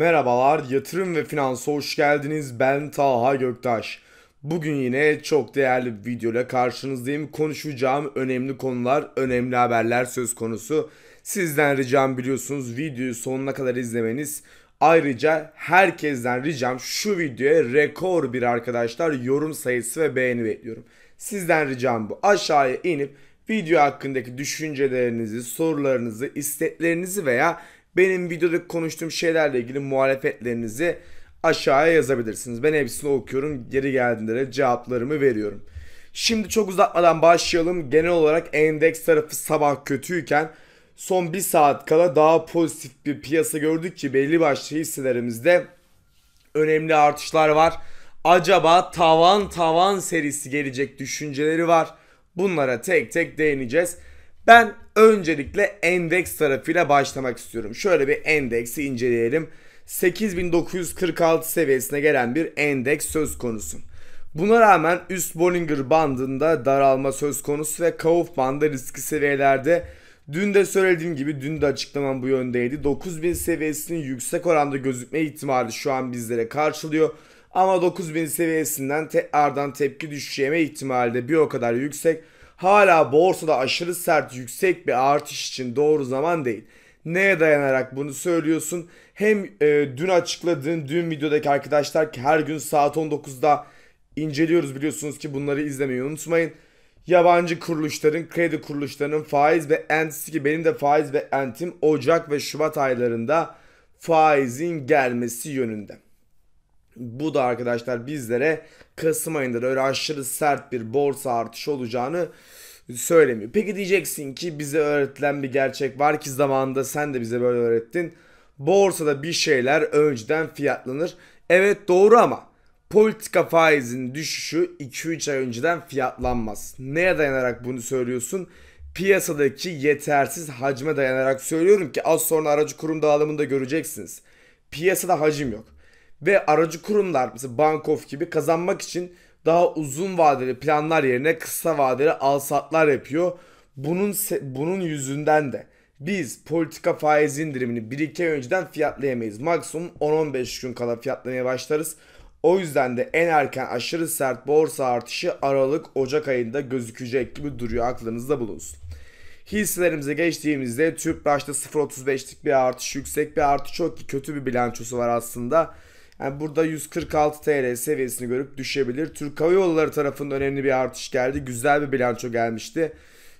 Merhabalar, yatırım ve finansa hoş geldiniz. Ben Taha Göktaş. Bugün yine çok değerli bir video ile karşınızdayım. Konuşacağım önemli konular, önemli haberler söz konusu. Sizden ricam biliyorsunuz videoyu sonuna kadar izlemeniz. Ayrıca herkesten ricam şu videoya rekor bir arkadaşlar yorum sayısı ve beğeni bekliyorum. Sizden ricam bu. Aşağıya inip video hakkındaki düşüncelerinizi, sorularınızı, isteklerinizi veya benim videoda konuştuğum şeylerle ilgili muhalefetlerinizi aşağıya yazabilirsiniz. Ben hepsini okuyorum. Geri geldiğinde de cevaplarımı veriyorum. Şimdi çok uzatmadan başlayalım. Genel olarak endeks tarafı sabah kötüyken son bir saat kala daha pozitif bir piyasa gördük ki belli başlı hisselerimizde önemli artışlar var. Acaba tavan tavan serisi gelecek düşünceleri var. Bunlara tek tek değineceğiz. Ben öncelikle endeks tarafıyla başlamak istiyorum. Şöyle bir endeksi inceleyelim. 8946 seviyesine gelen bir endeks söz konusu. Buna rağmen üst Bollinger bandında daralma söz konusu ve Kauf bandı riskli seviyelerde Dün de söylediğim gibi dün de açıklamam bu yöndeydi. 9000 seviyesinin yüksek oranda gözükme ihtimali şu an bizlere karşılıyor. Ama 9000 seviyesinden tekrardan tepki düşeceğime ihtimali de bir o kadar yüksek hala borsada aşırı sert yüksek bir artış için doğru zaman değil. Neye dayanarak bunu söylüyorsun? Hem e, dün açıkladığın dün videodaki arkadaşlar ki her gün saat 19'da inceliyoruz biliyorsunuz ki bunları izlemeyi unutmayın. Yabancı kuruluşların, kredi kuruluşlarının faiz ve entisi ki benim de faiz ve entim Ocak ve Şubat aylarında faizin gelmesi yönünde. Bu da arkadaşlar bizlere Kasım ayında da öyle aşırı sert bir borsa artışı olacağını söylemiyor. Peki diyeceksin ki bize öğretilen bir gerçek var ki zamanında sen de bize böyle öğrettin. Borsada bir şeyler önceden fiyatlanır. Evet doğru ama politika faizinin düşüşü 2-3 ay önceden fiyatlanmaz. Neye dayanarak bunu söylüyorsun? Piyasadaki yetersiz hacme dayanarak söylüyorum ki az sonra aracı kurum dağılımında göreceksiniz. Piyasada hacim yok ve aracı kurumlar mesela Bankof gibi kazanmak için daha uzun vadeli planlar yerine kısa vadeli alsatlar yapıyor. Bunun bunun yüzünden de biz politika faiz indirimini 1-2 ay önceden fiyatlayamayız. Maksimum 10-15 gün kadar fiyatlamaya başlarız. O yüzden de en erken aşırı sert borsa artışı Aralık Ocak ayında gözükecek gibi duruyor aklınızda bulunsun. Hisselerimize geçtiğimizde TÜPRAŞ'ta 0.35'lik bir artış, yüksek bir artış çok ki kötü bir bilançosu var aslında. Yani burada 146 TL seviyesini görüp düşebilir. Türk Hava Yolları tarafında önemli bir artış geldi. Güzel bir bilanço gelmişti.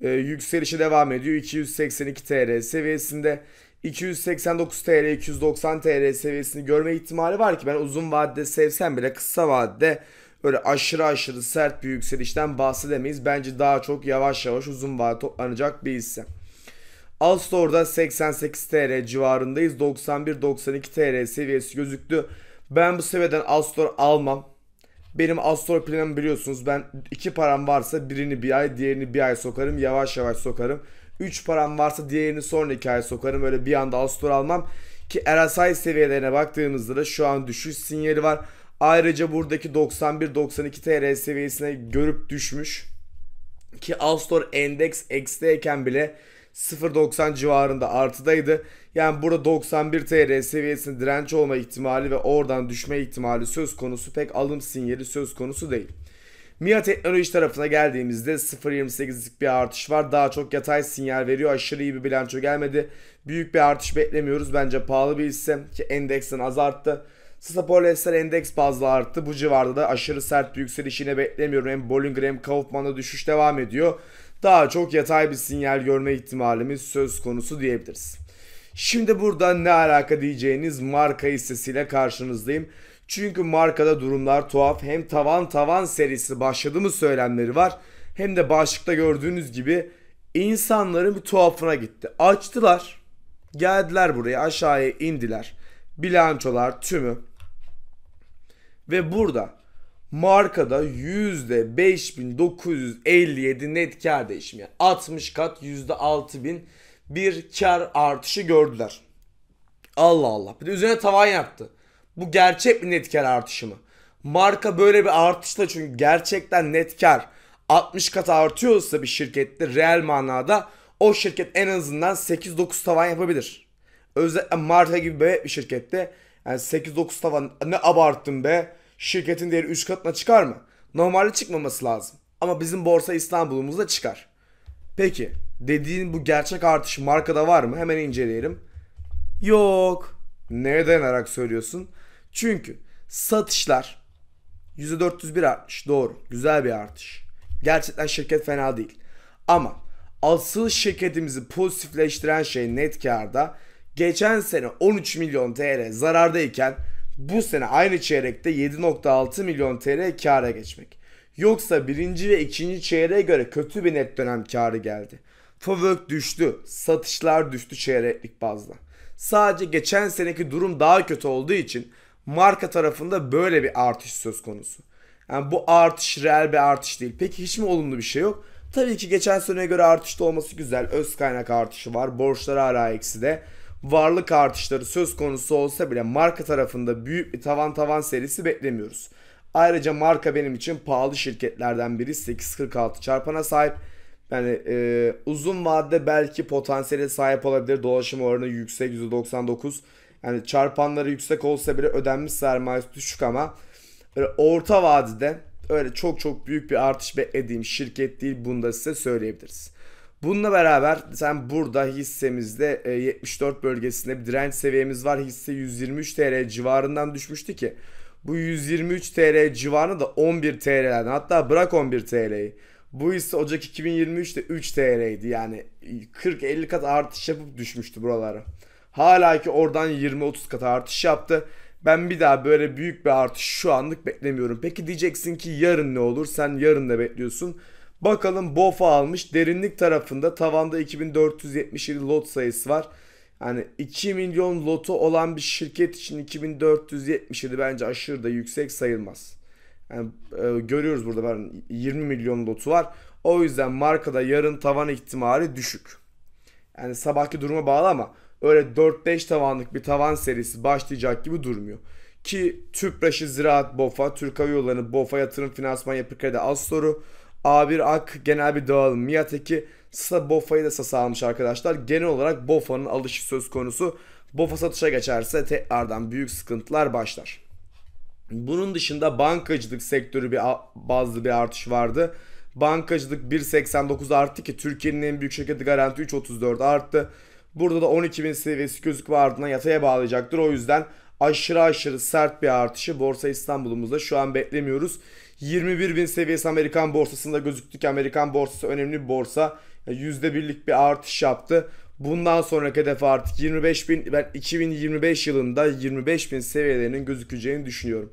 Ee, yükselişe devam ediyor. 282 TL seviyesinde 289 TL, 290 TL seviyesini görme ihtimali var ki ben uzun vadede sevsem bile kısa vadede öyle aşırı aşırı sert bir yükselişten bahsedemeyiz. Bence daha çok yavaş yavaş uzun vadede toplanacak bir hisse. Alstor'da 88 TL civarındayız. 91-92 TL seviyesi gözüktü. Ben bu seviyeden Astor almam. Benim Astor planım biliyorsunuz ben iki param varsa birini bir ay diğerini bir ay sokarım yavaş yavaş sokarım. Üç param varsa diğerini sonraki ay sokarım öyle bir anda Astor almam. Ki RSI seviyelerine baktığımızda da şu an düşüş sinyali var. Ayrıca buradaki 91-92 TL seviyesine görüp düşmüş. Ki Astor Endeks X'teyken bile 0.90 civarında artıdaydı. Yani burada 91 TL seviyesinin direnç olma ihtimali ve oradan düşme ihtimali söz konusu pek alım sinyali söz konusu değil. MIA teknoloji tarafına geldiğimizde 0.28'lik bir artış var. Daha çok yatay sinyal veriyor. Aşırı iyi bir bilanço gelmedi. Büyük bir artış beklemiyoruz. Bence pahalı bir hisse ki endeksin az arttı. Sapor endeks bazlı arttı. Bu civarda da aşırı sert bir yükseliş yine beklemiyorum. Hem Bollinger hem Kaufman'da düşüş devam ediyor. Daha çok yatay bir sinyal görme ihtimalimiz söz konusu diyebiliriz. Şimdi burada ne alaka diyeceğiniz marka hissesiyle karşınızdayım. Çünkü markada durumlar tuhaf. Hem tavan tavan serisi başladı mı söylemleri var. Hem de başlıkta gördüğünüz gibi insanların bir tuhafına gitti. Açtılar. Geldiler buraya aşağıya indiler. Bilançolar tümü. Ve burada markada %5957 net kar değişimi. Yani 60 kat %6000 bir kar artışı gördüler. Allah Allah. Bir de üzerine tavan yaptı. Bu gerçek bir net kar artışı mı? Marka böyle bir artışla çünkü gerçekten net kar 60 kat artıyorsa bir şirkette reel manada o şirket en azından 8-9 tavan yapabilir. Özellikle Marta gibi bir şirkette yani 8-9 tavan ne abarttım be şirketin değeri 3 katına çıkar mı? Normalde çıkmaması lazım. Ama bizim borsa İstanbul'umuzda çıkar. Peki dediğin bu gerçek artış markada var mı? Hemen inceleyelim. Yok. Neye dayanarak söylüyorsun? Çünkü satışlar %401 artmış. Doğru. Güzel bir artış. Gerçekten şirket fena değil. Ama asıl şirketimizi pozitifleştiren şey net karda geçen sene 13 milyon TL zarardayken bu sene aynı çeyrekte 7.6 milyon TL kâra geçmek. Yoksa birinci ve ikinci çeyreğe göre kötü bir net dönem kârı geldi. Favök düştü. Satışlar düştü çeyreklik bazda. Sadece geçen seneki durum daha kötü olduğu için marka tarafında böyle bir artış söz konusu. Yani bu artış reel bir artış değil. Peki hiç mi olumlu bir şey yok? Tabii ki geçen seneye göre artışta olması güzel. Öz kaynak artışı var. Borçlar hala eksi de. Varlık artışları söz konusu olsa bile marka tarafında büyük bir tavan tavan serisi beklemiyoruz. Ayrıca marka benim için pahalı şirketlerden biri 846 çarpana sahip. Yani e, uzun vadede belki potansiyele sahip olabilir. Dolaşım oranı yüksek %99. Yani çarpanları yüksek olsa bile ödenmiş sermayesi düşük ama böyle orta vadede öyle çok çok büyük bir artış be edeyim şirket değil bunu da size söyleyebiliriz. Bununla beraber sen burada hissemizde 74 e, bölgesinde bir direnç seviyemiz var. Hisse 123 TL civarından düşmüştü ki bu 123 TL civarını da 11 TL'den hatta bırak 11 TL'yi bu ise Ocak 2023'te 3 TL'ydi. Yani 40-50 kat artış yapıp düşmüştü buralara. Hala ki oradan 20-30 kat artış yaptı. Ben bir daha böyle büyük bir artış şu anlık beklemiyorum. Peki diyeceksin ki yarın ne olur? Sen yarın da bekliyorsun. Bakalım BOFA almış. Derinlik tarafında tavanda 2477 lot sayısı var. Yani 2 milyon lotu olan bir şirket için 2477 bence aşırı da yüksek sayılmaz. Yani, e, görüyoruz burada ben 20 milyon lotu var. O yüzden markada yarın tavan ihtimali düşük. Yani sabahki duruma bağlı ama öyle 4-5 tavanlık bir tavan serisi başlayacak gibi durmuyor. Ki Tüpraş'ı Ziraat BOFA, Türk Hava Yolları'nı BOFA Yatırım Finansman Yapı Kredi Astor'u, A1 Ak genel bir dağılım Miyatek'i, Sasa BOFA'yı da sasa almış arkadaşlar. Genel olarak BOFA'nın alışı söz konusu. BOFA satışa geçerse tekrardan büyük sıkıntılar başlar. Bunun dışında bankacılık sektörü bir bazı bir artış vardı. Bankacılık 1.89 arttı ki Türkiye'nin en büyük şirketi Garanti 3.34 arttı. Burada da 12.000 seviyesi gözükme ardından yataya bağlayacaktır. O yüzden aşırı aşırı sert bir artışı Borsa İstanbul'umuzda şu an beklemiyoruz. 21.000 seviyesi Amerikan borsasında gözüktü ki Amerikan borsası önemli bir borsa. %1'lik bir artış yaptı. Bundan sonraki hedef artık 25 ben 2025 yılında 25.000 seviyelerinin gözükeceğini düşünüyorum.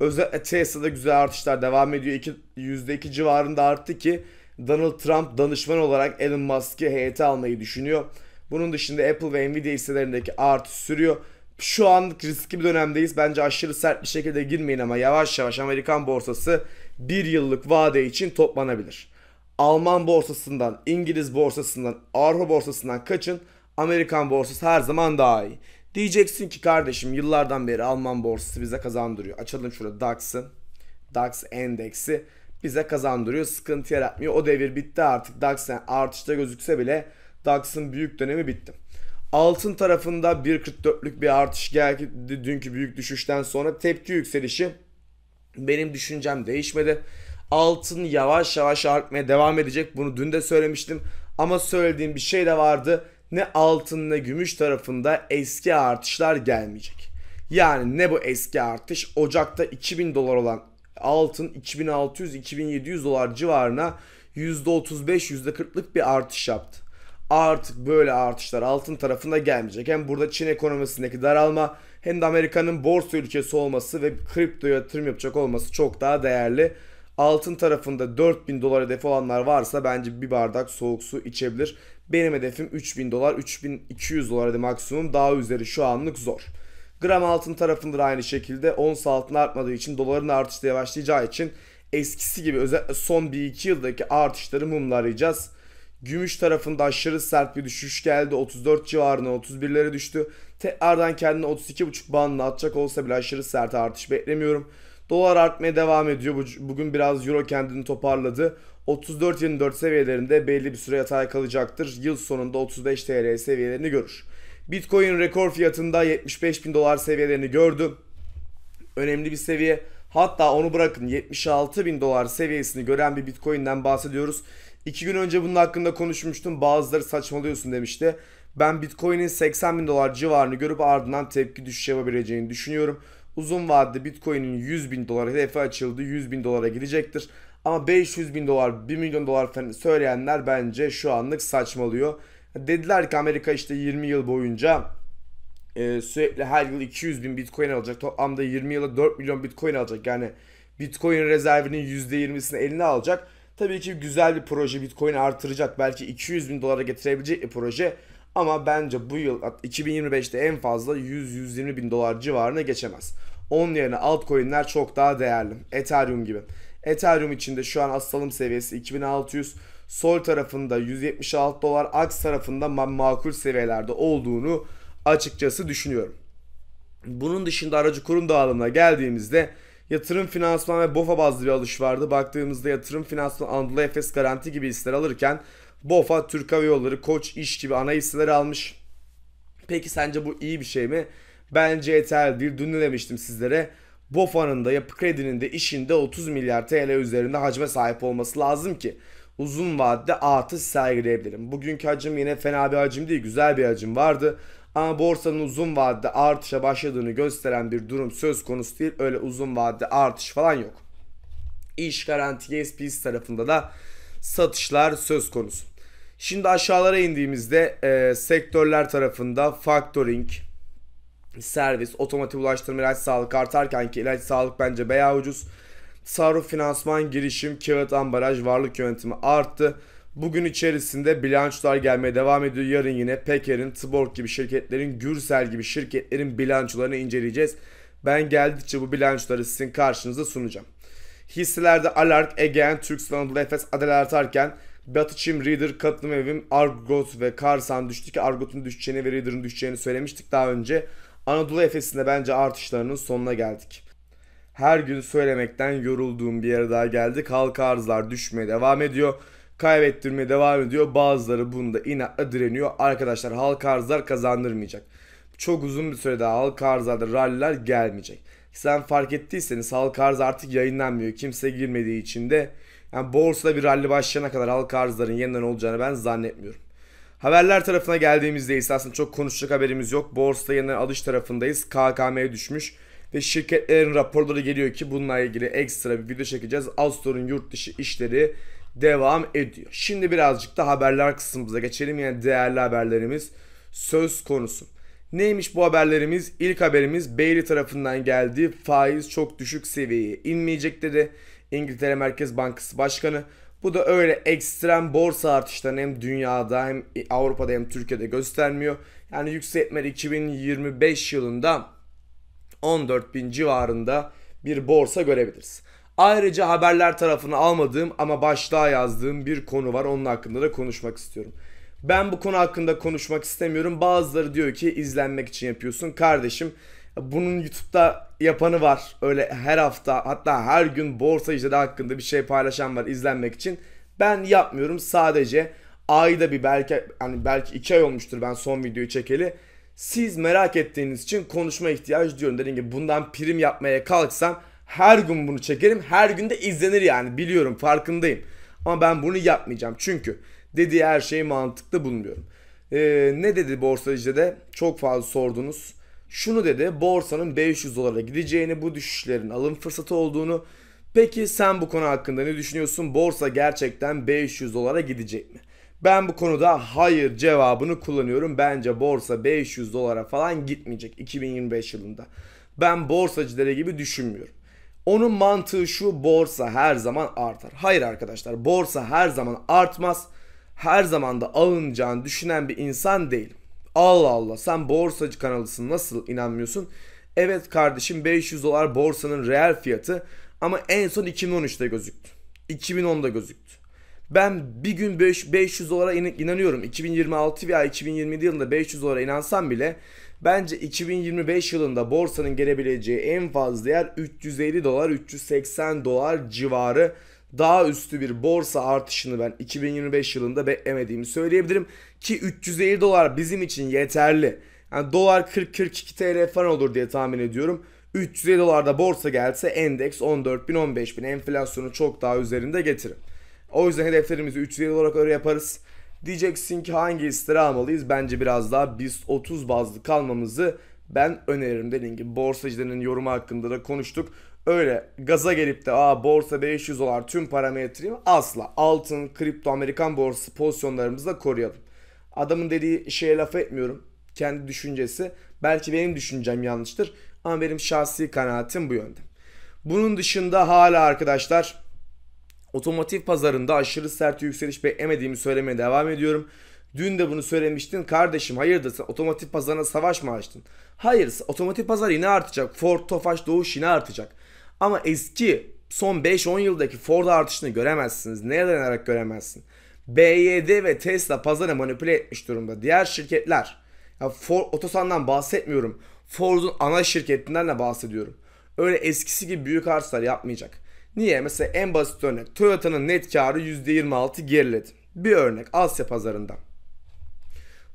Özel e, Tesla'da güzel artışlar devam ediyor. İki, %2 civarında arttı ki Donald Trump danışman olarak Elon Musk'ı heyete almayı düşünüyor. Bunun dışında Apple ve Nvidia hisselerindeki artış sürüyor. Şu an riskli bir dönemdeyiz. Bence aşırı sert bir şekilde girmeyin ama yavaş yavaş Amerikan borsası bir yıllık vade için toplanabilir. Alman borsasından, İngiliz borsasından, Avrupa borsasından kaçın. Amerikan borsası her zaman daha iyi. Diyeceksin ki kardeşim yıllardan beri Alman borsası bize kazandırıyor. Açalım şurada DAX'ı. DAX endeksi bize kazandırıyor. Sıkıntı yaratmıyor. O devir bitti artık. DAX artışta gözükse bile DAX'ın büyük dönemi bitti. Altın tarafında 1.44'lük bir artış geldi dünkü büyük düşüşten sonra tepki yükselişi benim düşüncem değişmedi. Altın yavaş yavaş artmaya devam edecek. Bunu dün de söylemiştim. Ama söylediğim bir şey de vardı ne altın ne gümüş tarafında eski artışlar gelmeyecek. Yani ne bu eski artış? Ocak'ta 2000 dolar olan altın 2600-2700 dolar civarına %35-%40'lık bir artış yaptı. Artık böyle artışlar altın tarafında gelmeyecek. Hem burada Çin ekonomisindeki daralma hem de Amerika'nın borsa ülkesi olması ve kripto yatırım yapacak olması çok daha değerli. Altın tarafında 4000 dolar hedefi olanlar varsa bence bir bardak soğuk su içebilir. Benim hedefim 3000 dolar, 3200 dolar hadi maksimum. Daha üzeri şu anlık zor. Gram altın tarafında aynı şekilde ons altın artmadığı için doların artışı yavaşlayacağı için eskisi gibi özellikle son 1-2 yıldaki artışları mumlarayacağız. Gümüş tarafında aşırı sert bir düşüş geldi. 34 civarına 31'lere düştü. Tekrardan kendini 32.5 bandına atacak olsa bile aşırı sert artış beklemiyorum. Dolar artmaya devam ediyor. Bugün biraz euro kendini toparladı. 34,24 seviyelerinde belli bir süre yatay kalacaktır. Yıl sonunda 35 TL seviyelerini görür. Bitcoin rekor fiyatında 75 bin dolar seviyelerini gördü. Önemli bir seviye. Hatta onu bırakın 76 bin dolar seviyesini gören bir Bitcoin'den bahsediyoruz. İki gün önce bunun hakkında konuşmuştum. Bazıları saçmalıyorsun demişti. Ben Bitcoin'in 80 bin dolar civarını görüp ardından tepki düşüş yapabileceğini düşünüyorum. Uzun vadede Bitcoin'in 100 bin dolara hedefi açıldı. 100 bin dolara gidecektir. Ama 500 bin dolar, 1 milyon dolar söyleyenler bence şu anlık saçmalıyor. Dediler ki Amerika işte 20 yıl boyunca e, sürekli her yıl 200 bin bitcoin alacak. Toplamda 20 yılda 4 milyon bitcoin alacak. Yani bitcoin rezervinin %20'sini eline alacak. Tabii ki güzel bir proje bitcoin artıracak. Belki 200 bin dolara getirebilecek bir proje. Ama bence bu yıl 2025'te en fazla 100-120 bin dolar civarına geçemez. Onun yerine altcoin'ler çok daha değerli. Ethereum gibi. Ethereum içinde şu an asalım seviyesi 2600. Sol tarafında 176 dolar, aks tarafında makul seviyelerde olduğunu açıkçası düşünüyorum. Bunun dışında aracı kurum dağılımına geldiğimizde yatırım finansman ve BOFA bazlı bir alış vardı. Baktığımızda yatırım finansman Anadolu Efes Garanti gibi hisseler alırken BOFA, Türk Hava Yolları, Koç, iş gibi ana hisseleri almış. Peki sence bu iyi bir şey mi? Bence yeterli değil. Dün ne demiştim sizlere? BOFA'nın da yapı kredinin de işinde 30 milyar TL üzerinde hacme sahip olması lazım ki uzun vadede artış sergileyebilirim. Bugünkü hacim yine fena bir hacim değil güzel bir hacim vardı. Ama borsanın uzun vadede artışa başladığını gösteren bir durum söz konusu değil. Öyle uzun vadede artış falan yok. İş Garanti SP's tarafında da satışlar söz konusu. Şimdi aşağılara indiğimizde e, sektörler tarafında factoring, servis, otomotiv ulaştırma, ilaç sağlık artarken ki ilaç sağlık bence bayağı ucuz. Tasarruf, finansman, girişim, kağıt, ambalaj, varlık yönetimi arttı. Bugün içerisinde bilançolar gelmeye devam ediyor. Yarın yine Peker'in, Tborg gibi şirketlerin, Gürsel gibi şirketlerin bilançolarını inceleyeceğiz. Ben geldikçe bu bilançoları sizin karşınıza sunacağım. Hisselerde Alark, Egean, Türk Anadolu Efes, Adel artarken Batıçim, Reader, Katılım Evim, Argot ve Karsan düştü ki Argot'un düşeceğini ve Reader'ın düşeceğini söylemiştik daha önce. Anadolu Efes'inde bence artışlarının sonuna geldik. Her gün söylemekten yorulduğum bir yere daha geldik. Halka arzlar düşmeye devam ediyor. Kaybettirmeye devam ediyor. Bazıları bunda inatla direniyor. Arkadaşlar halka arzlar kazandırmayacak. Çok uzun bir süre daha halka arzlarda ralliler gelmeyecek. Sen fark ettiyseniz halka arz artık yayınlanmıyor. Kimse girmediği için de yani borsada bir rally başlayana kadar halka arzların yeniden olacağını ben zannetmiyorum. Haberler tarafına geldiğimizde ise aslında çok konuşacak haberimiz yok. Borsada yeniden alış tarafındayız. KKM'ye düşmüş ve şirketlerin raporları geliyor ki bununla ilgili ekstra bir video çekeceğiz. Astor'un yurt dışı işleri devam ediyor. Şimdi birazcık da haberler kısmımıza geçelim. Yani değerli haberlerimiz söz konusu. Neymiş bu haberlerimiz? İlk haberimiz Bailey tarafından geldi. Faiz çok düşük seviyeye inmeyecek dedi. İngiltere Merkez Bankası Başkanı. Bu da öyle ekstrem borsa artışlarını hem dünyada hem Avrupa'da hem Türkiye'de göstermiyor. Yani yükseltme 2025 yılında 14 bin civarında bir borsa görebiliriz. Ayrıca haberler tarafını almadığım ama başlığa yazdığım bir konu var. Onun hakkında da konuşmak istiyorum. Ben bu konu hakkında konuşmak istemiyorum. Bazıları diyor ki izlenmek için yapıyorsun. Kardeşim bunun YouTube'da yapanı var. Öyle her hafta hatta her gün borsa işleri hakkında bir şey paylaşan var izlenmek için. Ben yapmıyorum sadece ayda bir belki hani belki iki ay olmuştur ben son videoyu çekeli. Siz merak ettiğiniz için konuşma ihtiyaç diyorum Dediğim gibi bundan prim yapmaya kalksam her gün bunu çekerim. Her gün de izlenir yani biliyorum farkındayım. Ama ben bunu yapmayacağım çünkü dediği her şeyi mantıklı bulmuyorum. Ee, ne dedi borsacıda de çok fazla sordunuz şunu dedi borsanın 500 dolara gideceğini bu düşüşlerin alım fırsatı olduğunu peki sen bu konu hakkında ne düşünüyorsun borsa gerçekten 500 dolara gidecek mi? Ben bu konuda hayır cevabını kullanıyorum. Bence borsa 500 dolara falan gitmeyecek 2025 yılında. Ben borsacıları gibi düşünmüyorum. Onun mantığı şu borsa her zaman artar. Hayır arkadaşlar borsa her zaman artmaz. Her zaman da alınacağını düşünen bir insan değilim. Allah Allah sen borsacı kanalısın nasıl inanmıyorsun? Evet kardeşim 500 dolar borsanın reel fiyatı ama en son 2013'te gözüktü. 2010'da gözüktü. Ben bir gün 5, 500 dolara in- inanıyorum. 2026 veya 2027 yılında 500 dolara inansam bile bence 2025 yılında borsanın gelebileceği en fazla yer 350 dolar, 380 dolar civarı daha üstü bir borsa artışını ben 2025 yılında beklemediğimi söyleyebilirim. Ki 350 dolar bizim için yeterli. Yani dolar 40-42 TL falan olur diye tahmin ediyorum. 350 dolarda borsa gelse endeks 14.000-15.000 enflasyonu çok daha üzerinde getirir. O yüzden hedeflerimizi 350 olarak öyle yaparız. Diyeceksin ki hangi hisleri almalıyız? Bence biraz daha biz 30 bazlı kalmamızı ben öneririm dediğim gibi borsacıların yorumu hakkında da konuştuk. Öyle gaza gelip de aa borsa 500 dolar tüm parametreyim asla altın, kripto, Amerikan borsası pozisyonlarımızı da koruyalım. Adamın dediği şeye laf etmiyorum. Kendi düşüncesi. Belki benim düşüncem yanlıştır ama benim şahsi kanaatim bu yönde. Bunun dışında hala arkadaşlar otomotiv pazarında aşırı sert yükseliş beklemediğimi söylemeye devam ediyorum. Dün de bunu söylemiştin. Kardeşim hayırdır sen otomotiv pazarına savaş mı açtın? Hayır otomotiv pazar yine artacak. Ford, Tofaş, Doğuş yine artacak. Ama eski son 5-10 yıldaki Ford artışını göremezsiniz. Neye dayanarak göremezsin? BYD ve Tesla pazarı manipüle etmiş durumda. Diğer şirketler, ya Ford, Otosan'dan bahsetmiyorum. Ford'un ana şirketinden de bahsediyorum. Öyle eskisi gibi büyük artışlar yapmayacak. Niye? Mesela en basit örnek. Toyota'nın net karı %26 geriledi. Bir örnek Asya pazarından.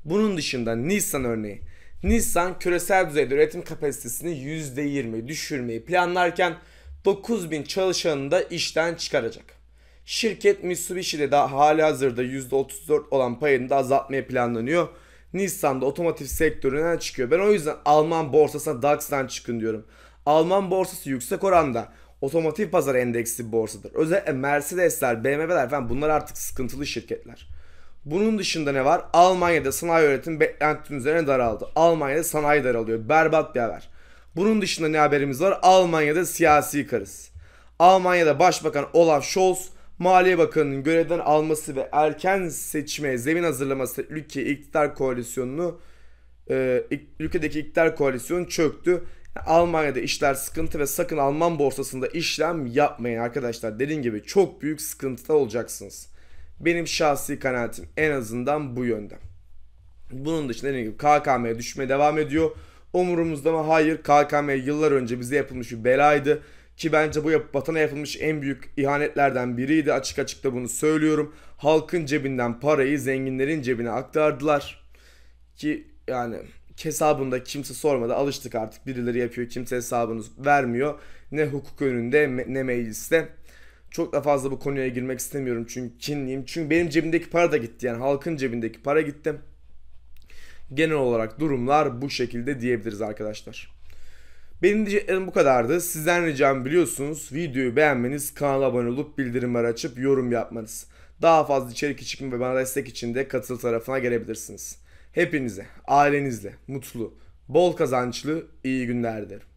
Bunun dışında Nissan örneği. Nissan küresel düzeyde üretim kapasitesini %20 düşürmeyi planlarken 9000 çalışanını da işten çıkaracak. Şirket Mitsubishi'de daha hali hazırda %34 olan payını da azaltmaya planlanıyor. Nissan da otomotiv sektöründen çıkıyor. Ben o yüzden Alman borsasına DAX'dan çıkın diyorum. Alman borsası yüksek oranda otomotiv pazar endeksi borsadır. Özellikle Mercedesler, BMW'ler falan bunlar artık sıkıntılı şirketler. Bunun dışında ne var? Almanya'da sanayi üretim beklentinin üzerine daraldı. Almanya'da sanayi daralıyor. Berbat bir haber. Bunun dışında ne haberimiz var? Almanya'da siyasi kriz. Almanya'da Başbakan Olaf Scholz Maliye Bakanı'nın görevden alması ve erken seçime zemin hazırlaması ülke iktidar koalisyonunu e, ülkedeki iktidar koalisyonu çöktü. Almanya'da işler sıkıntı ve sakın Alman borsasında işlem yapmayın arkadaşlar. Dediğim gibi çok büyük sıkıntıda olacaksınız. Benim şahsi kanaatim en azından bu yönde. Bunun dışında dediğim gibi KKM düşme devam ediyor. Umurumuzda mı? Hayır. KKM yıllar önce bize yapılmış bir belaydı. Ki bence bu yapı vatana yapılmış en büyük ihanetlerden biriydi. Açık açık da bunu söylüyorum. Halkın cebinden parayı zenginlerin cebine aktardılar. Ki yani hesabında kimse sormadı. Alıştık artık birileri yapıyor kimse hesabını vermiyor. Ne hukuk önünde ne mecliste çok da fazla bu konuya girmek istemiyorum çünkü kinliyim. Çünkü benim cebimdeki para da gitti yani halkın cebindeki para gitti. Genel olarak durumlar bu şekilde diyebiliriz arkadaşlar. Benim diyeceklerim bu kadardı. Sizden ricam biliyorsunuz videoyu beğenmeniz, kanala abone olup bildirimleri açıp yorum yapmanız. Daha fazla içerik için ve bana destek için de katıl tarafına gelebilirsiniz. Hepinize, ailenizle mutlu, bol kazançlı iyi günler dilerim.